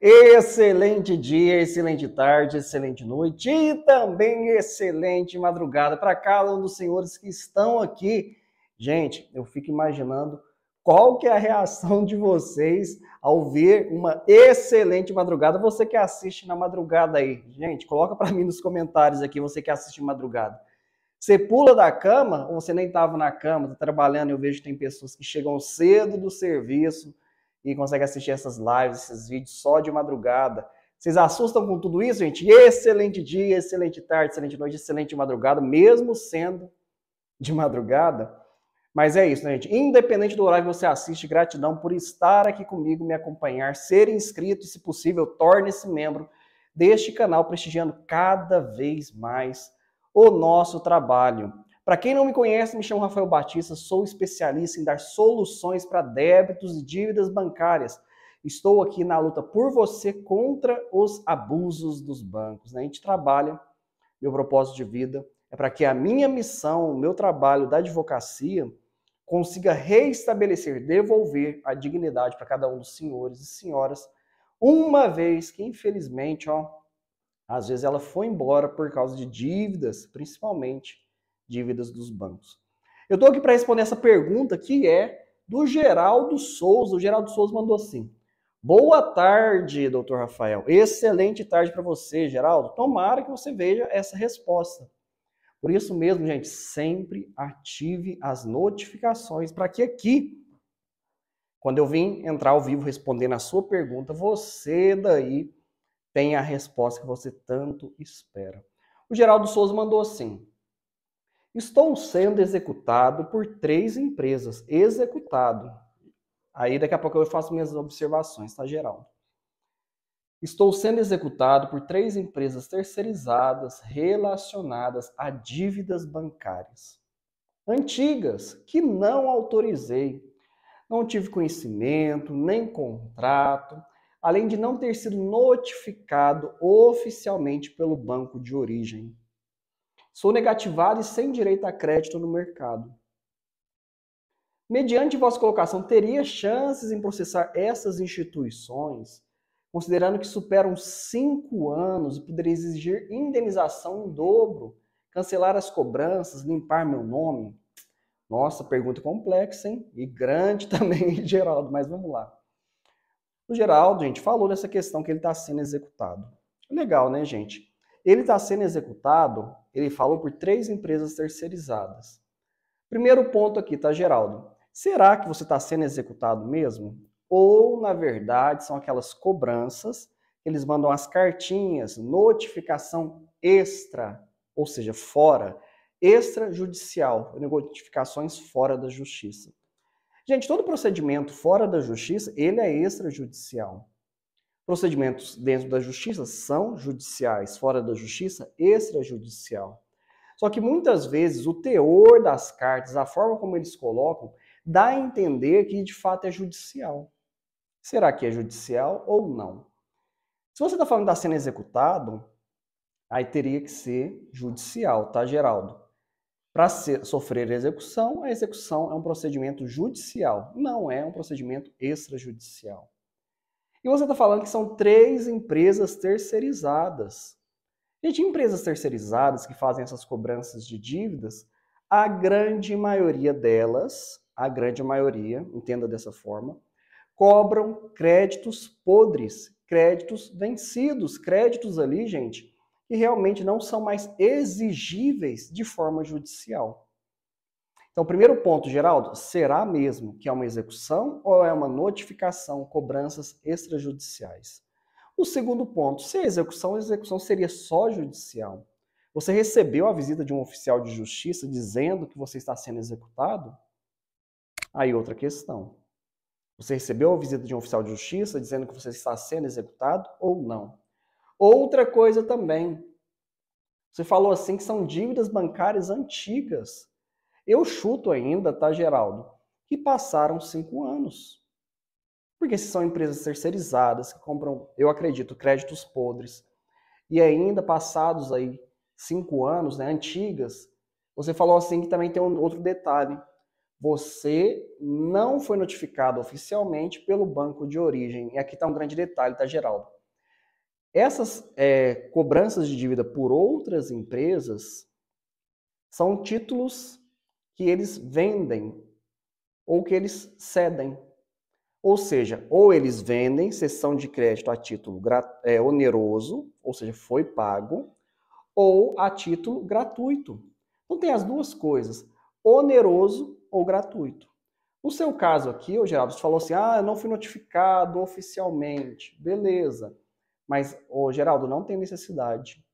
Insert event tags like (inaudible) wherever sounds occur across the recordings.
Excelente dia, excelente tarde, excelente noite e também excelente madrugada para cada um dos senhores que estão aqui. Gente, eu fico imaginando qual que é a reação de vocês ao ver uma excelente madrugada. Você que assiste na madrugada aí, gente, coloca para mim nos comentários aqui, você que assiste madrugada. Você pula da cama ou você nem estava na cama, tá trabalhando? Eu vejo que tem pessoas que chegam cedo do serviço, e consegue assistir essas lives, esses vídeos só de madrugada. Vocês assustam com tudo isso, gente? Excelente dia, excelente tarde, excelente noite, excelente madrugada, mesmo sendo de madrugada. Mas é isso, né, gente? Independente do horário que você assiste, gratidão por estar aqui comigo, me acompanhar, ser inscrito e, se possível, torne-se membro deste canal, prestigiando cada vez mais o nosso trabalho. Para quem não me conhece, me chamo Rafael Batista, sou especialista em dar soluções para débitos e dívidas bancárias. Estou aqui na luta por você contra os abusos dos bancos. Né? A gente trabalha, meu propósito de vida é para que a minha missão, o meu trabalho da advocacia, consiga reestabelecer, devolver a dignidade para cada um dos senhores e senhoras, uma vez que, infelizmente, ó, às vezes ela foi embora por causa de dívidas, principalmente dívidas dos bancos. Eu estou aqui para responder essa pergunta que é do Geraldo Souza. O Geraldo Souza mandou assim: Boa tarde, doutor Rafael. Excelente tarde para você, Geraldo. Tomara que você veja essa resposta. Por isso mesmo, gente, sempre ative as notificações para que aqui, quando eu vim entrar ao vivo respondendo a sua pergunta, você daí tenha a resposta que você tanto espera. O Geraldo Souza mandou assim: Estou sendo executado por três empresas. Executado. Aí daqui a pouco eu faço minhas observações, tá, Geraldo? Estou sendo executado por três empresas terceirizadas relacionadas a dívidas bancárias antigas que não autorizei. Não tive conhecimento, nem contrato, além de não ter sido notificado oficialmente pelo banco de origem. Sou negativado e sem direito a crédito no mercado. Mediante vossa colocação, teria chances em processar essas instituições, considerando que superam cinco anos e poderia exigir indenização em dobro, cancelar as cobranças, limpar meu nome? Nossa, pergunta complexa, hein? E grande (laughs) também, Geraldo, mas vamos lá. O Geraldo, gente, falou nessa questão que ele está sendo executado. Legal, né, gente? Ele está sendo executado ele falou por três empresas terceirizadas. Primeiro ponto aqui, tá, Geraldo? Será que você está sendo executado mesmo? Ou, na verdade, são aquelas cobranças, eles mandam as cartinhas, notificação extra, ou seja, fora, extrajudicial, notificações fora da justiça. Gente, todo procedimento fora da justiça, ele é extrajudicial. Procedimentos dentro da justiça são judiciais, fora da justiça, extrajudicial. Só que muitas vezes o teor das cartas, a forma como eles colocam, dá a entender que de fato é judicial. Será que é judicial ou não? Se você está falando da cena executada, executado, aí teria que ser judicial, tá, Geraldo? Para sofrer execução, a execução é um procedimento judicial, não é um procedimento extrajudicial. E você está falando que são três empresas terceirizadas. Gente, empresas terceirizadas que fazem essas cobranças de dívidas, a grande maioria delas, a grande maioria, entenda dessa forma, cobram créditos podres, créditos vencidos, créditos ali, gente, que realmente não são mais exigíveis de forma judicial. Então, primeiro ponto, Geraldo, será mesmo que é uma execução ou é uma notificação, cobranças extrajudiciais? O segundo ponto, se é execução, a execução seria só judicial. Você recebeu a visita de um oficial de justiça dizendo que você está sendo executado? Aí outra questão. Você recebeu a visita de um oficial de justiça dizendo que você está sendo executado ou não? Outra coisa também. Você falou assim que são dívidas bancárias antigas eu chuto ainda, tá, Geraldo, que passaram cinco anos. Porque se são empresas terceirizadas que compram, eu acredito, créditos podres, e ainda passados aí cinco anos, né, antigas, você falou assim que também tem um outro detalhe. Você não foi notificado oficialmente pelo banco de origem. E aqui está um grande detalhe, tá, Geraldo? Essas é, cobranças de dívida por outras empresas são títulos que eles vendem ou que eles cedem. Ou seja, ou eles vendem sessão de crédito a título é, oneroso, ou seja, foi pago, ou a título gratuito. Então tem as duas coisas, oneroso ou gratuito. No seu caso aqui, o Geraldo falou assim: ah, eu não fui notificado oficialmente. Beleza. Mas, o Geraldo, não tem necessidade.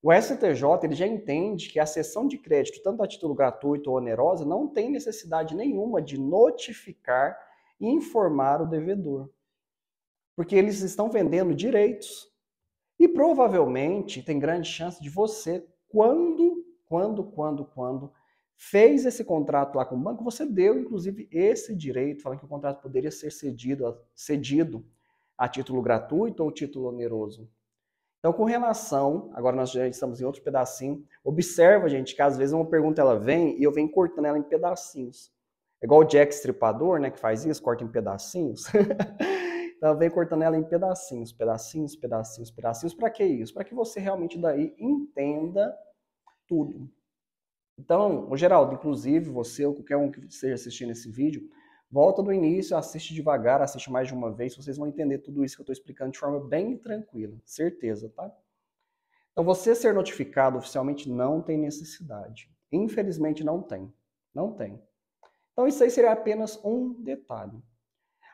O STJ ele já entende que a cessão de crédito, tanto a título gratuito ou onerosa, não tem necessidade nenhuma de notificar e informar o devedor. Porque eles estão vendendo direitos. E provavelmente tem grande chance de você, quando, quando, quando, quando fez esse contrato lá com o banco, você deu inclusive esse direito, falando que o contrato poderia ser cedido, cedido a título gratuito ou título oneroso. Então, com relação, agora nós já estamos em outro pedacinho, observa, gente, que às vezes uma pergunta ela vem e eu venho cortando ela em pedacinhos. É igual o Jack Stripador, né, que faz isso, corta em pedacinhos. (laughs) então, vem cortando ela em pedacinhos, pedacinhos, pedacinhos, pedacinhos. Para que isso? Para que você realmente daí entenda tudo. Então, o Geraldo, inclusive você ou qualquer um que esteja assistindo esse vídeo, Volta do início, assiste devagar, assiste mais de uma vez, vocês vão entender tudo isso que eu estou explicando de forma bem tranquila, certeza, tá? Então, você ser notificado oficialmente não tem necessidade. Infelizmente, não tem. Não tem. Então, isso aí seria apenas um detalhe.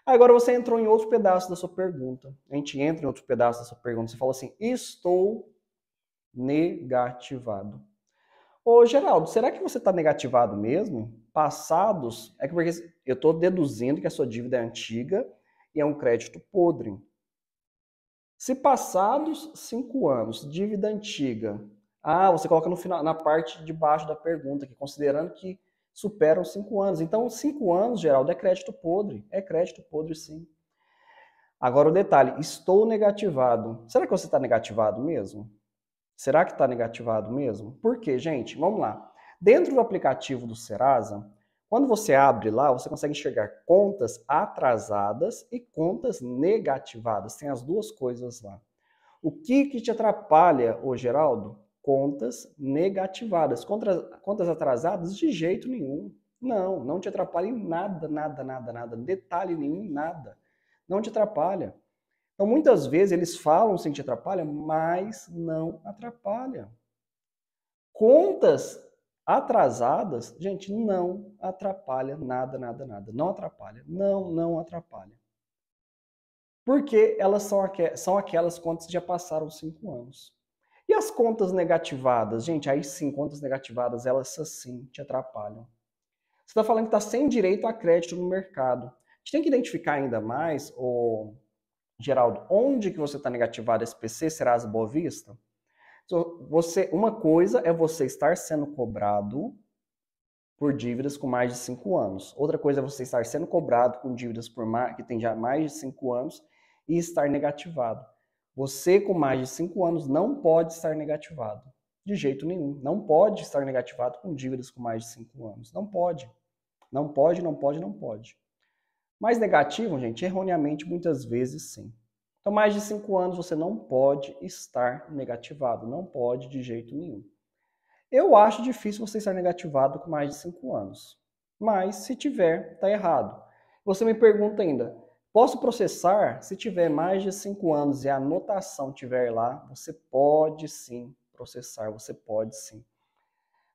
Agora, você entrou em outro pedaço da sua pergunta. A gente entra em outro pedaço da sua pergunta. Você fala assim: estou negativado. Ô, Geraldo, será que você está negativado mesmo? Passados? É que porque eu estou deduzindo que a sua dívida é antiga e é um crédito podre. Se passados cinco anos, dívida antiga, ah, você coloca no final, na parte de baixo da pergunta, que considerando que superam cinco anos. Então, cinco anos, Geraldo, é crédito podre. É crédito podre, sim. Agora o detalhe, estou negativado. Será que você está negativado mesmo? Será que está negativado mesmo? Por quê, gente? Vamos lá. Dentro do aplicativo do Serasa, quando você abre lá, você consegue enxergar contas atrasadas e contas negativadas. Tem as duas coisas lá. O que, que te atrapalha, ô Geraldo? Contas negativadas. Contas, contas atrasadas, de jeito nenhum. Não, não te atrapalha em nada, nada, nada, nada. Detalhe nenhum, nada. Não te atrapalha. Então, muitas vezes eles falam sem te atrapalha, mas não atrapalha. Contas atrasadas, gente, não atrapalha nada, nada, nada. Não atrapalha. Não, não atrapalha. Porque elas são, aqu são aquelas contas que já passaram cinco anos. E as contas negativadas, gente, aí sim, contas negativadas, elas assim te atrapalham. Você está falando que está sem direito a crédito no mercado. A gente tem que identificar ainda mais, o Geraldo, onde que você está negativado esse PC, as Boa Vista? Você, uma coisa é você estar sendo cobrado por dívidas com mais de cinco anos. Outra coisa é você estar sendo cobrado com dívidas por mais, que tem já mais de cinco anos e estar negativado. Você com mais de cinco anos não pode estar negativado. De jeito nenhum. Não pode estar negativado com dívidas com mais de cinco anos. Não pode. Não pode, não pode, não pode. Mas negativo, gente, erroneamente, muitas vezes sim. Então, mais de cinco anos você não pode estar negativado, não pode de jeito nenhum. Eu acho difícil você estar negativado com mais de cinco anos, mas se tiver, tá errado. Você me pergunta ainda, posso processar? Se tiver mais de cinco anos e a anotação tiver lá, você pode sim processar, você pode sim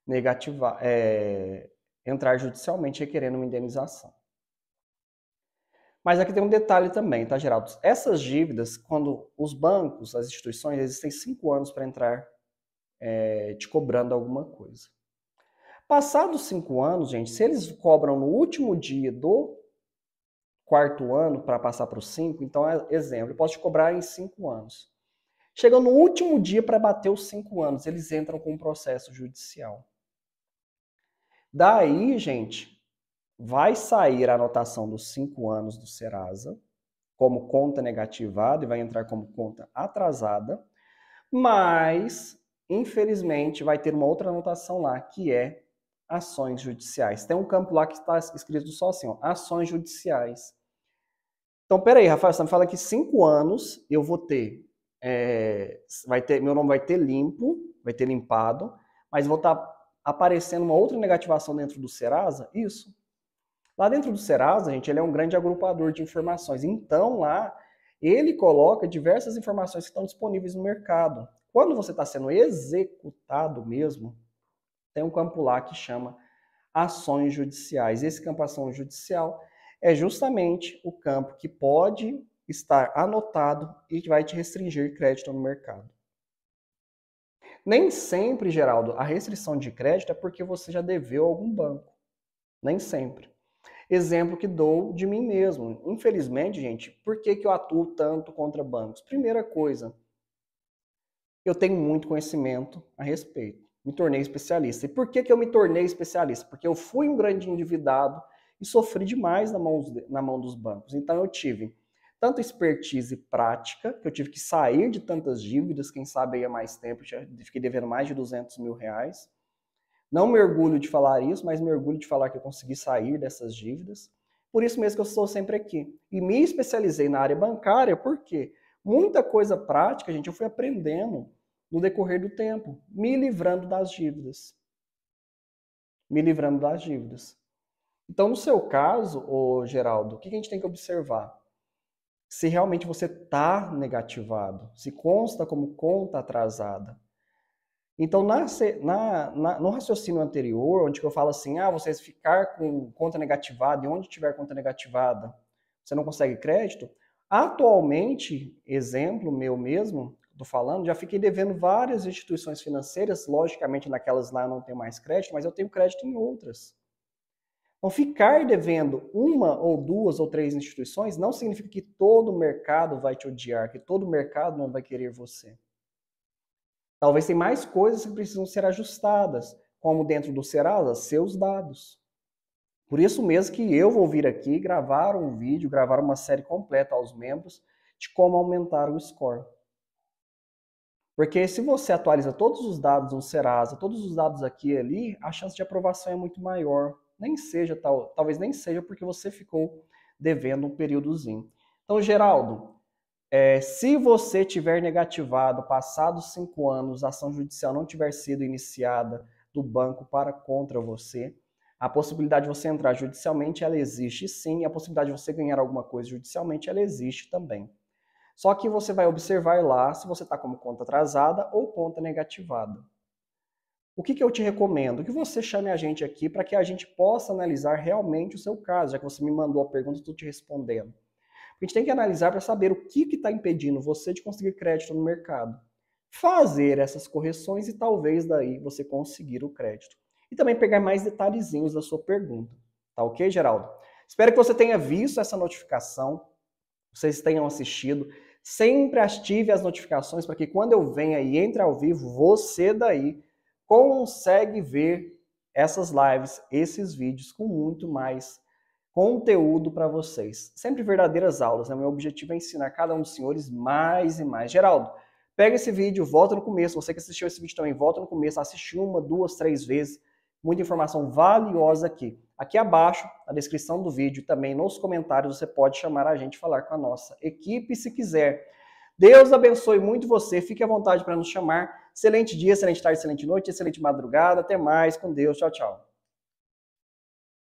negativar, é, entrar judicialmente requerendo uma indenização. Mas aqui tem um detalhe também, tá, Geraldo? Essas dívidas, quando os bancos, as instituições, existem cinco anos para entrar é, te cobrando alguma coisa. Passados cinco anos, gente, se eles cobram no último dia do quarto ano para passar para o cinco, então, é exemplo, eu posso te cobrar em cinco anos. Chegando no último dia para bater os cinco anos, eles entram com um processo judicial. Daí, gente, vai sair a anotação dos cinco anos do Serasa como conta negativada e vai entrar como conta atrasada, mas infelizmente vai ter uma outra anotação lá que é ações judiciais. Tem um campo lá que está escrito só assim, ó, ações judiciais. Então, peraí, Rafael, você tá me fala que cinco anos eu vou ter, é, vai ter, meu nome vai ter limpo, vai ter limpado, mas vou estar tá aparecendo uma outra negativação dentro do Serasa? Isso. Lá dentro do Serasa, gente, ele é um grande agrupador de informações. Então, lá, ele coloca diversas informações que estão disponíveis no mercado. Quando você está sendo executado mesmo, tem um campo lá que chama ações judiciais. Esse campo ação judicial é justamente o campo que pode estar anotado e que vai te restringir crédito no mercado. Nem sempre, Geraldo, a restrição de crédito é porque você já deveu a algum banco. Nem sempre exemplo que dou de mim mesmo. Infelizmente, gente, por que, que eu atuo tanto contra bancos? Primeira coisa, eu tenho muito conhecimento a respeito. Me tornei especialista. E por que, que eu me tornei especialista? Porque eu fui um grande endividado e sofri demais na mão, na mão dos bancos. Então eu tive tanto expertise prática, que eu tive que sair de tantas dívidas, quem sabe aí há mais tempo, já fiquei devendo mais de 200 mil reais. Não me orgulho de falar isso, mas me orgulho de falar que eu consegui sair dessas dívidas. Por isso mesmo que eu estou sempre aqui. E me especializei na área bancária, porque muita coisa prática, gente, eu fui aprendendo no decorrer do tempo, me livrando das dívidas. Me livrando das dívidas. Então, no seu caso, ô Geraldo, o que a gente tem que observar? Se realmente você está negativado, se consta como conta atrasada. Então, na, na, na, no raciocínio anterior, onde eu falo assim, ah, você ficar com conta negativada e onde tiver conta negativada, você não consegue crédito. Atualmente, exemplo meu mesmo, estou falando, já fiquei devendo várias instituições financeiras, logicamente naquelas lá não tem mais crédito, mas eu tenho crédito em outras. Então, ficar devendo uma ou duas ou três instituições não significa que todo o mercado vai te odiar, que todo o mercado não vai querer você. Talvez tem mais coisas que precisam ser ajustadas, como dentro do Serasa, seus dados. Por isso mesmo que eu vou vir aqui gravar um vídeo, gravar uma série completa aos membros de como aumentar o score. Porque se você atualiza todos os dados no Serasa, todos os dados aqui e ali, a chance de aprovação é muito maior. Nem seja, tal, talvez nem seja porque você ficou devendo um períodozinho. Então, Geraldo, é, se você tiver negativado, passados cinco anos, a ação judicial não tiver sido iniciada do banco para contra você, a possibilidade de você entrar judicialmente, ela existe sim, e a possibilidade de você ganhar alguma coisa judicialmente, ela existe também. Só que você vai observar lá se você está como conta atrasada ou conta negativada. O que, que eu te recomendo? Que você chame a gente aqui para que a gente possa analisar realmente o seu caso, já que você me mandou a pergunta e estou te respondendo. A gente tem que analisar para saber o que está impedindo você de conseguir crédito no mercado. Fazer essas correções e talvez daí você conseguir o crédito. E também pegar mais detalhezinhos da sua pergunta. Tá ok, Geraldo? Espero que você tenha visto essa notificação, vocês tenham assistido. Sempre ative as notificações para que quando eu venha e entre ao vivo, você daí consegue ver essas lives, esses vídeos com muito mais conteúdo para vocês. Sempre verdadeiras aulas, né? Meu objetivo é ensinar cada um dos senhores mais e mais. Geraldo, pega esse vídeo, volta no começo. Você que assistiu esse vídeo também, volta no começo, Assisti uma, duas, três vezes. Muita informação valiosa aqui. Aqui abaixo, na descrição do vídeo, também nos comentários, você pode chamar a gente falar com a nossa equipe se quiser. Deus abençoe muito você. Fique à vontade para nos chamar. Excelente dia, excelente tarde, excelente noite, excelente madrugada. Até mais. Com Deus. Tchau, tchau.